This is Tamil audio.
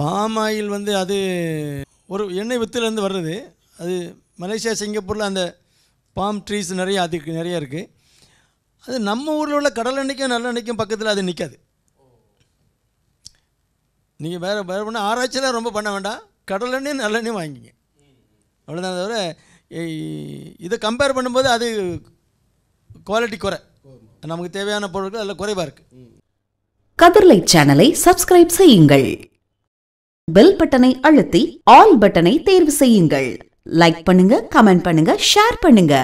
பாம் ஆயில் வந்து அது ஒரு எண்ணெய் வித்துலேருந்து வர்றது அது மலேசியா சிங்கப்பூரில் அந்த பாம் ட்ரீஸ் நிறைய அதுக்கு நிறைய இருக்குது அது நம்ம ஊரில் உள்ள கடல் எண்ணெய்க்கும் நல்லெண்ணெய்க்கும் பக்கத்தில் அது நிற்காது நீங்கள் வேறு வேறு ஒன்றும் ஆராய்ச்சியெலாம் ரொம்ப பண்ண வேண்டாம் கடல் எண்ணெய் நல்லெண்ணெய் வாங்கிங்க அவ்வளோதான் தவிர இதை கம்பேர் பண்ணும்போது அது குவாலிட்டி குறை நமக்கு தேவையான பொருட்கள் அதில் குறைவாக இருக்குது கதிர்லை சேனலை சப்ஸ்கிரைப் செய்யுங்கள் பெல் பட்டனை அழுத்தி ஆல் பட்டனை தேர்வு செய்யுங்கள் லைக் பண்ணுங்க கமெண்ட் பண்ணுங்க ஷேர் பண்ணுங்க